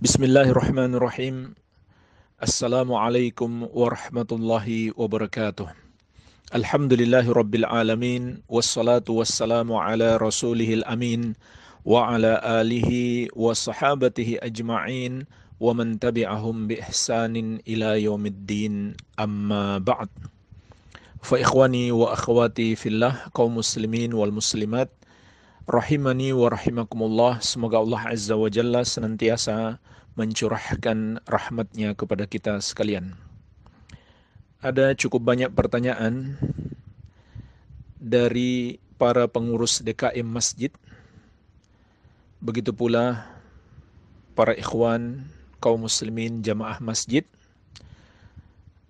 بسم الله الرحمن الرحيم السلام عليكم ورحمة الله وبركاته الحمد لله رب العالمين والصلاة والسلام على رسوله الأمين وعلى آله وصحابته أجمعين ومن تبعهم بإحسان إلى يوم الدين أما بعد فإخواني وأخواتي في الله قوم مسلمين والمسلمات Rahimani wa rahimakumullah, semoga Allah Azza wa Jalla senantiasa mencurahkan rahmatnya kepada kita sekalian. Ada cukup banyak pertanyaan dari para pengurus DKM masjid. Begitu pula para ikhwan kaum muslimin jamaah masjid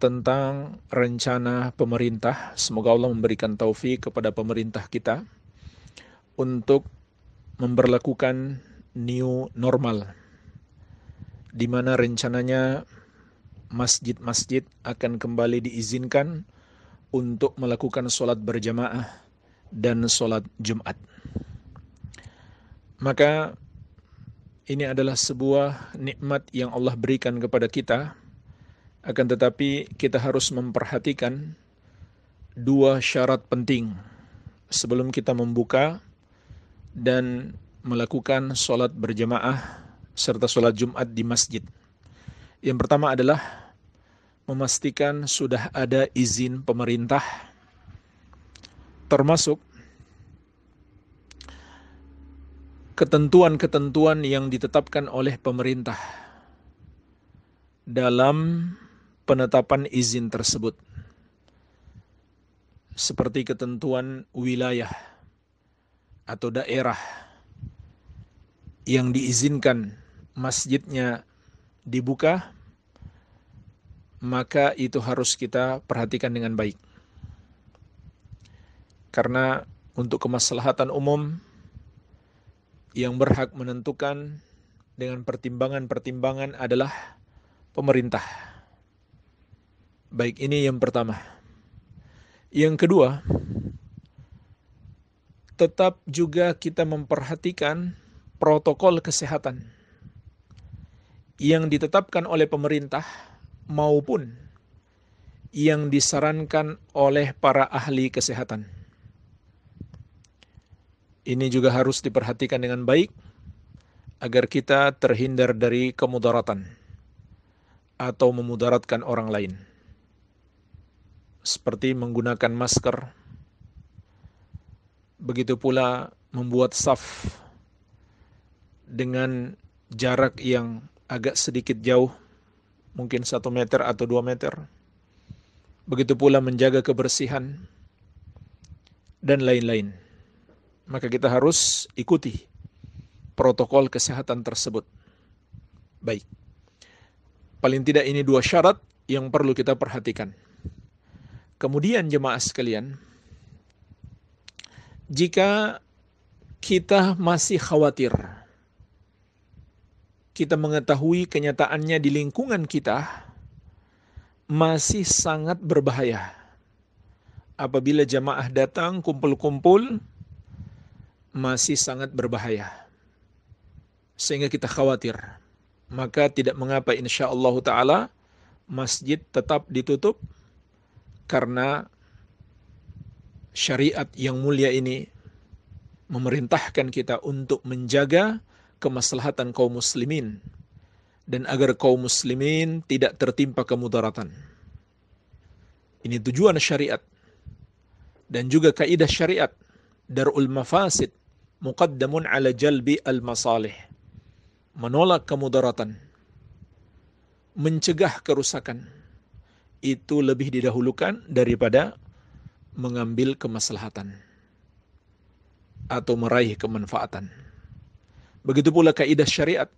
tentang rencana pemerintah. Semoga Allah memberikan taufik kepada pemerintah kita untuk memperlakukan new normal di mana rencananya masjid-masjid akan kembali diizinkan untuk melakukan sholat berjamaah dan sholat Jumat. Maka ini adalah sebuah nikmat yang Allah berikan kepada kita, akan tetapi kita harus memperhatikan dua syarat penting sebelum kita membuka dan melakukan sholat berjamaah serta sholat Jumat di masjid. Yang pertama adalah memastikan sudah ada izin pemerintah termasuk ketentuan-ketentuan yang ditetapkan oleh pemerintah dalam penetapan izin tersebut seperti ketentuan wilayah atau daerah yang diizinkan masjidnya dibuka, maka itu harus kita perhatikan dengan baik. Karena untuk kemaslahatan umum yang berhak menentukan dengan pertimbangan-pertimbangan adalah pemerintah. Baik, ini yang pertama. Yang kedua, tetap juga kita memperhatikan protokol kesehatan yang ditetapkan oleh pemerintah maupun yang disarankan oleh para ahli kesehatan. Ini juga harus diperhatikan dengan baik agar kita terhindar dari kemudaratan atau memudaratkan orang lain. Seperti menggunakan masker, Begitu pula membuat saf dengan jarak yang agak sedikit jauh, mungkin satu meter atau dua meter. Begitu pula menjaga kebersihan dan lain-lain. Maka kita harus ikuti protokol kesehatan tersebut. Baik. Paling tidak ini dua syarat yang perlu kita perhatikan. Kemudian jemaah sekalian, jika kita masih khawatir, kita mengetahui kenyataannya di lingkungan kita masih sangat berbahaya. Apabila jamaah datang kumpul-kumpul, masih sangat berbahaya. Sehingga kita khawatir. Maka tidak mengapa insya Allah ta'ala masjid tetap ditutup karena syariat yang mulia ini memerintahkan kita untuk menjaga kemaslahatan kaum muslimin dan agar kaum muslimin tidak tertimpa kemudaratan. Ini tujuan syariat dan juga kaidah syariat darul mafasid muqaddamun ala jalbi al masalih menolak kemudaratan mencegah kerusakan itu lebih didahulukan daripada mengambil kemaslahatan atau meraih kemanfaatan. Begitu pula kaidah syariat.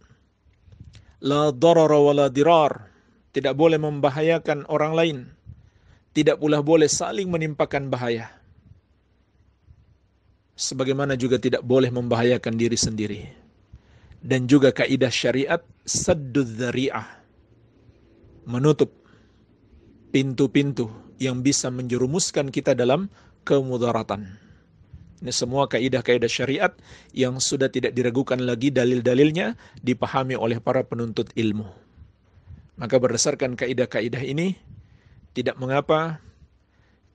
La darara wa la dirar. Tidak boleh membahayakan orang lain. Tidak pula boleh saling menimpakan bahaya. Sebagaimana juga tidak boleh membahayakan diri sendiri. Dan juga kaidah syariat saddud Menutup pintu-pintu yang bisa menjerumuskan kita dalam kemudaratan. Ini semua kaidah-kaidah syariat yang sudah tidak diragukan lagi dalil-dalilnya dipahami oleh para penuntut ilmu. Maka berdasarkan kaidah-kaidah ini, tidak mengapa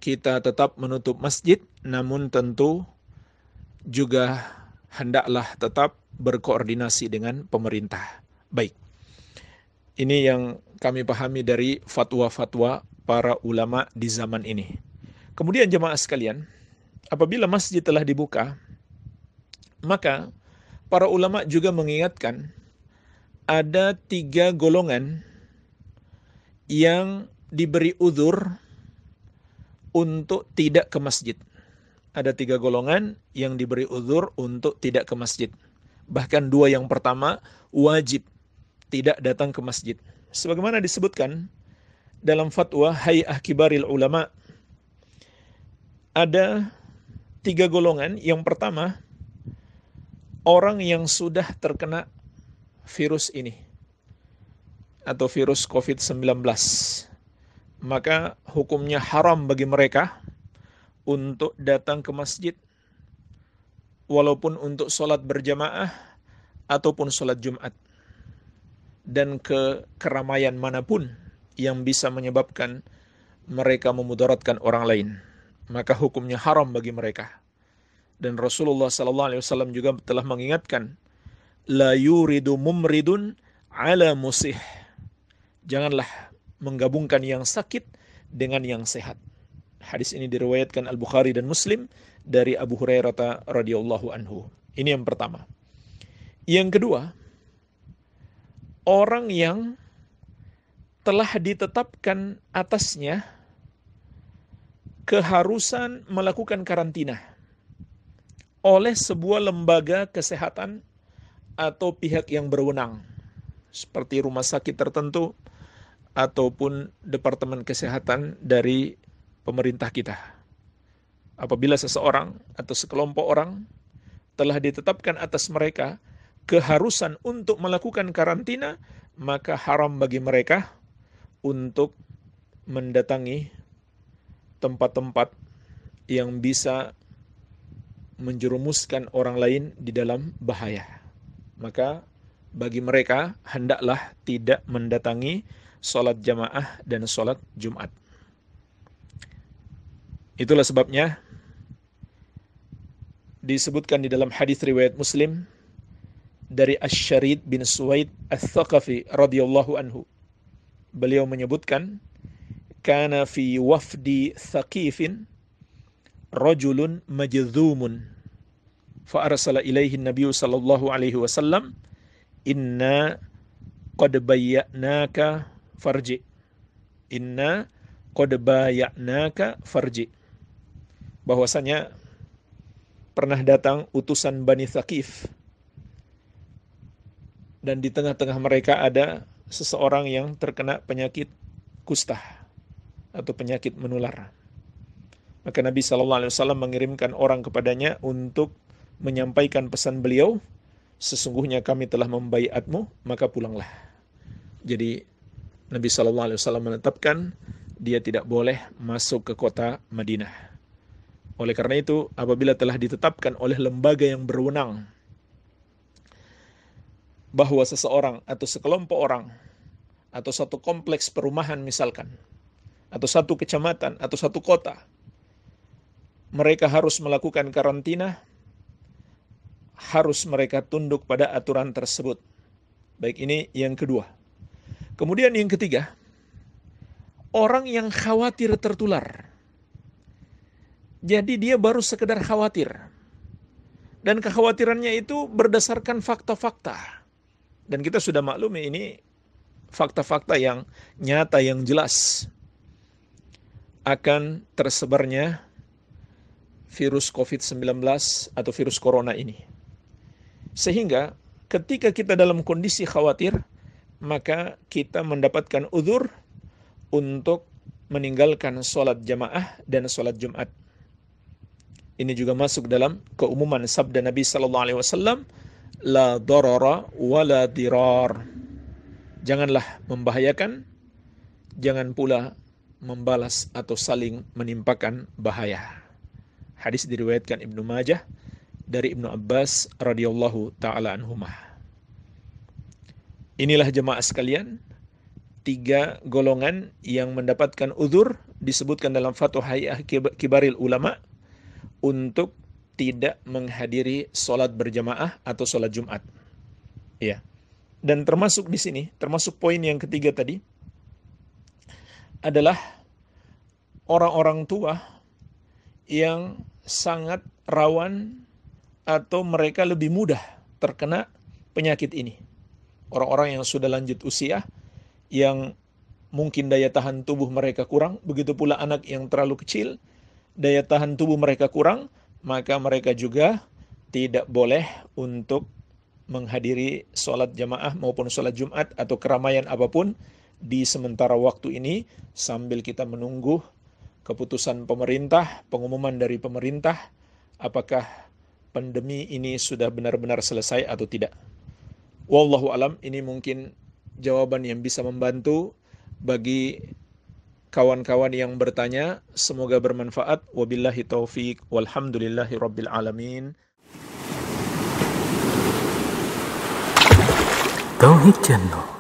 kita tetap menutup masjid, namun tentu juga hendaklah tetap berkoordinasi dengan pemerintah. Baik. Ini yang kami pahami dari fatwa-fatwa para ulama di zaman ini. Kemudian jemaah sekalian, apabila masjid telah dibuka, maka para ulama juga mengingatkan ada tiga golongan yang diberi uzur untuk tidak ke masjid. Ada tiga golongan yang diberi uzur untuk tidak ke masjid. Bahkan dua yang pertama wajib tidak datang ke masjid. Sebagaimana disebutkan dalam fatwa Hay'ah Kibaril Ulama ada tiga golongan. Yang pertama, orang yang sudah terkena virus ini atau virus COVID-19. Maka hukumnya haram bagi mereka untuk datang ke masjid walaupun untuk sholat berjamaah ataupun sholat Jumat dan ke keramaian manapun yang bisa menyebabkan mereka memudaratkan orang lain, maka hukumnya haram bagi mereka. Dan Rasulullah SAW juga telah mengingatkan, la yuridu mumridun ala musih. Janganlah menggabungkan yang sakit dengan yang sehat. Hadis ini diriwayatkan Al-Bukhari dan Muslim dari Abu Hurairah radhiyallahu anhu. Ini yang pertama. Yang kedua, orang yang telah ditetapkan atasnya keharusan melakukan karantina oleh sebuah lembaga kesehatan atau pihak yang berwenang seperti rumah sakit tertentu ataupun departemen kesehatan dari pemerintah kita. Apabila seseorang atau sekelompok orang telah ditetapkan atas mereka keharusan untuk melakukan karantina, maka haram bagi mereka untuk mendatangi tempat-tempat yang bisa menjerumuskan orang lain di dalam bahaya. Maka bagi mereka hendaklah tidak mendatangi sholat jamaah dan sholat Jumat. Itulah sebabnya disebutkan di dalam hadis riwayat Muslim dari Asy-Syarid bin Suwaid Ats-Tsaqafi radhiyallahu anhu beliau menyebutkan kana fi wafdi thaqifin rajulun majzumun fa arsala ilaihi nabi sallallahu alaihi wasallam inna qad bayya'naka farji inna qad bayya'naka farji bahwasanya pernah datang utusan Bani Thaqif dan di tengah-tengah mereka ada seseorang yang terkena penyakit kusta atau penyakit menular. Maka Nabi Shallallahu Alaihi Wasallam mengirimkan orang kepadanya untuk menyampaikan pesan beliau, sesungguhnya kami telah membaiatmu, maka pulanglah. Jadi Nabi Shallallahu Alaihi Wasallam menetapkan dia tidak boleh masuk ke kota Madinah. Oleh karena itu, apabila telah ditetapkan oleh lembaga yang berwenang bahwa seseorang atau sekelompok orang atau satu kompleks perumahan misalkan atau satu kecamatan atau satu kota mereka harus melakukan karantina harus mereka tunduk pada aturan tersebut baik ini yang kedua kemudian yang ketiga orang yang khawatir tertular jadi dia baru sekedar khawatir dan kekhawatirannya itu berdasarkan fakta-fakta dan kita sudah maklumi ini fakta-fakta yang nyata yang jelas akan tersebarnya virus COVID-19 atau virus corona ini. Sehingga ketika kita dalam kondisi khawatir, maka kita mendapatkan udur untuk meninggalkan sholat jamaah dan sholat Jumat. Ini juga masuk dalam keumuman sabda Nabi Sallallahu Alaihi Wasallam, la dorora la diror. Janganlah membahayakan, jangan pula membalas atau saling menimpakan bahaya. Hadis diriwayatkan Ibnu Majah dari Ibnu Abbas radhiyallahu taala anhumah. Inilah jemaah sekalian, tiga golongan yang mendapatkan uzur disebutkan dalam Fatwa Hayah Kibaril Ulama untuk tidak menghadiri sholat berjamaah atau sholat Jumat. Ya. Dan termasuk di sini, termasuk poin yang ketiga tadi, adalah orang-orang tua yang sangat rawan atau mereka lebih mudah terkena penyakit ini. Orang-orang yang sudah lanjut usia, yang mungkin daya tahan tubuh mereka kurang, begitu pula anak yang terlalu kecil, daya tahan tubuh mereka kurang, maka mereka juga tidak boleh untuk menghadiri sholat jamaah maupun sholat Jumat atau keramaian apapun di sementara waktu ini sambil kita menunggu keputusan pemerintah, pengumuman dari pemerintah, apakah pandemi ini sudah benar-benar selesai atau tidak. Wallahu alam, ini mungkin jawaban yang bisa membantu bagi kawan-kawan yang bertanya. Semoga bermanfaat. Wabillahi taufik. Walhamdulillahi rabbil alamin. Tauhid Channel